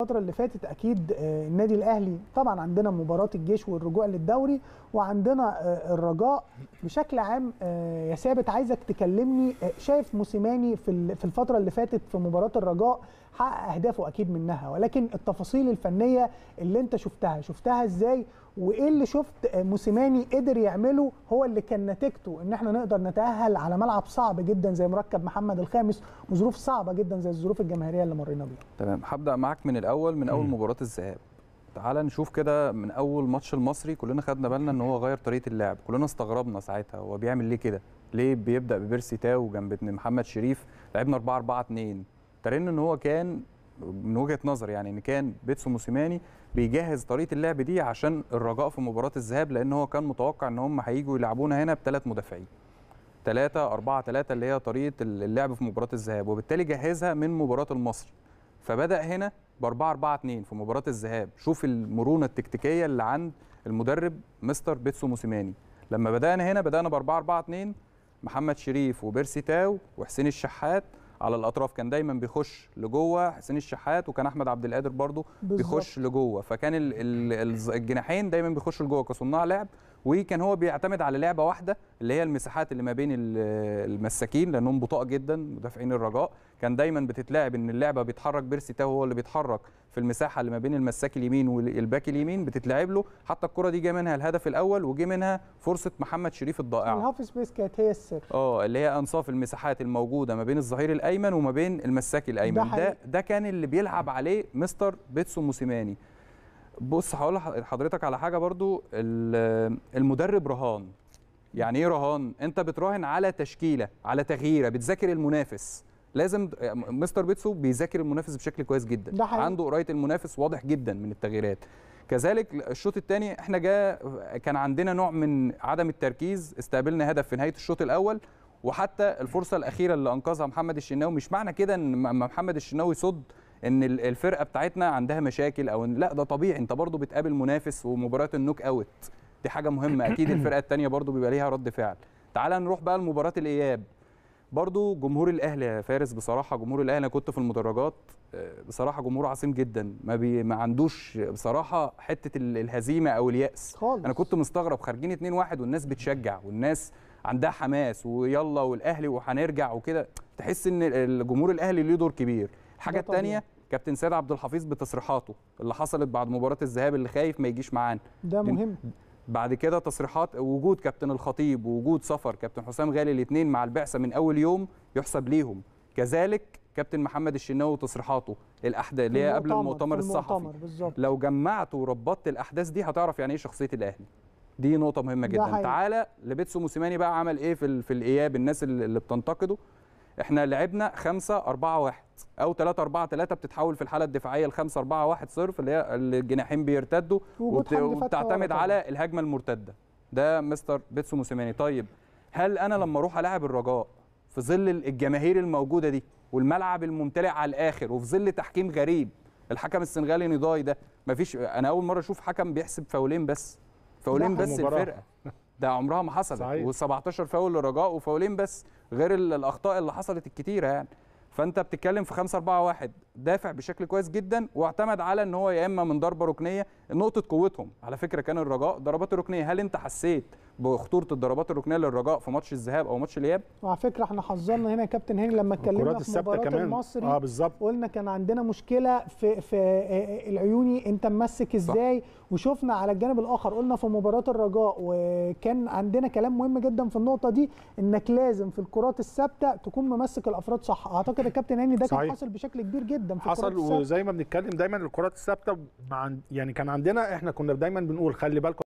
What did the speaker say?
الفترة اللي فاتت أكيد آه، النادي الأهلي طبعا عندنا مباراة الجيش والرجوع للدوري وعندنا آه، الرجاء بشكل عام آه، يا ثابت عايزك تكلمني شايف موسيماني في الفترة اللي فاتت في مباراة الرجاء حقق أهدافه أكيد منها ولكن التفاصيل الفنية اللي أنت شفتها شفتها إزاي وايه اللي شفت موسيماني قدر يعمله هو اللي كان نتيجته ان احنا نقدر نتاهل على ملعب صعب جدا زي مركب محمد الخامس وظروف صعبه جدا زي الظروف الجماهيريه اللي مرينا بيها تمام هبدا معاك من الاول من اول مباراه الذهاب تعال نشوف كده من اول ماتش المصري كلنا خدنا بالنا ان هو غير طريقه اللعب كلنا استغربنا ساعتها هو بيعمل ليه كده ليه بيبدا ببيرسي تاو جنب ابن محمد شريف لعبنا 4 4 2 ترين ان هو كان من وجهه نظر يعني ان كان بيتسو موسيماني بيجهز طريقه اللعب دي عشان الرجاء في مباراه الذهاب لان هو كان متوقع ان هم هيجوا يلعبونا هنا بثلاث مدافعين 3 4 3 اللي هي طريقه اللعب في مباراه الذهاب وبالتالي جهزها من مباراه المصري فبدا هنا ب 4 4 2 في مباراه الذهاب شوف المرونه التكتيكيه اللي عند المدرب مستر بيتسو موسيماني لما بدانا هنا بدانا ب 4 4 2 محمد شريف وبيرسي تاو وحسين الشحات على الاطراف كان دايما بيخش لجوه حسين الشحات وكان احمد عبد القادر برده بيخش لجوه فكان الجناحين دايما بيخشوا لجوه كصناع لعب وكان هو بيعتمد على لعبه واحده اللي هي المساحات اللي ما بين المساكين لانهم بطاء جدا مدافعين الرجاء كان دايما بتتلعب ان اللعبه بيتحرك بيرسي تاو هو اللي بيتحرك في المساحه اللي ما بين المساك اليمين والباك اليمين بتتلعب له حتى الكره دي جه منها الهدف الاول وجه منها فرصه محمد شريف الضائعه الهاف سبيس كانت هي السر اه اللي هي انصاف المساحات الموجوده ما بين الظهير الايمن وما بين المساك الايمن ده ده, ده كان اللي بيلعب عليه مستر بيتسو موسيماني بص هقول لحضرتك على حاجه برضو المدرب رهان يعني ايه رهان انت بتراهن على تشكيله على تغييره بتذاكر المنافس لازم مستر بيتسو بيذاكر المنافس بشكل كويس جدا ده حقيقي. عنده قرايه المنافس واضح جدا من التغييرات كذلك الشوط الثاني احنا جا كان عندنا نوع من عدم التركيز استقبلنا هدف في نهايه الشوط الاول وحتى الفرصه الاخيره اللي انقذها محمد الشناوي مش معنى كده ان محمد الشناوي صد ان الفرقه بتاعتنا عندها مشاكل او لا ده طبيعي انت برضو بتقابل منافس ومباراه النوك اوت دي حاجه مهمه اكيد الفرقه الثانيه برضو بيبقى ليها رد فعل تعال نروح بقى لمباراه الاياب برضو جمهور الاهلي يا فارس بصراحه جمهور الاهلي انا كنت في المدرجات آه، بصراحه جمهور عظيم جدا ما بي ما عندوش بصراحه حته الهزيمه او الياس خالص. انا كنت مستغرب خارجين 2-1 والناس بتشجع والناس عندها حماس ويلا والاهلي وهنرجع وكده تحس ان الجمهور الاهلي ليه دور كبير الحاجه الثانيه كابتن سيد عبد الحفيظ بتصريحاته اللي حصلت بعد مباراه الذهاب اللي خايف ما يجيش معانا ده مهم بعد كده تصريحات وجود كابتن الخطيب ووجود سفر كابتن حسام غالي الاثنين مع البعثه من اول يوم يحسب ليهم كذلك كابتن محمد الشناوي وتصريحاته الاحداث اللي هي قبل المؤتمر الصحفي بالزبط. لو جمعت وربطت الاحداث دي هتعرف يعني ايه شخصيه الاهلي دي نقطه مهمه جدا تعالى لبيتسو موسيماني بقى عمل ايه في, في الاياب الناس اللي بتنتقده احنا لعبنا 5 4 1 او 3 4 3 بتتحول في الحاله الدفاعيه ل 5 4 1 0 اللي هي الجناحين بيرتدوا وبت... وبتعتمد على الهجمه المرتده ده مستر بيتسو موسيماني طيب هل انا لما اروح العب الرجاء في ظل الجماهير الموجوده دي والملعب الممتلئ على الاخر وفي ظل تحكيم غريب الحكم السنغالي نضاي ده مفيش انا اول مره اشوف حكم بيحسب فاولين بس فاولين بس الفرقه ده عمرها ما حصلت و17 فاول للرجاء وفاولين بس غير الاخطاء اللي حصلت الكتيره يعني فانت بتتكلم في 5 4 1 دافع بشكل كويس جدا واعتمد على ان هو يا اما من ضربه ركنيه نقطه قوتهم على فكره كان الرجاء ضربات الركنيه هل انت حسيت بخطوره الضربات الركنيه للرجاء في ماتش الذهاب او ماتش الاياب وعلى فكره احنا حذرنا هنا يا كابتن هاني لما اتكلمنا في مباراه المصري اه بالظبط قلنا كان عندنا مشكله في في آه، آه، العيوني انت ممسك ازاي وشفنا على الجانب الاخر قلنا في مباراه الرجاء وكان عندنا كلام مهم جدا في النقطه دي انك لازم في الكرات الثابته تكون ممسك الافراد صح اعتقد يا كابتن هاني ده كان حصل بشكل كبير جدا في حصل وزي ما بنتكلم دايما الكرات الثابته يعني كان عندنا احنا كنا دايما بنقول خلي بالكم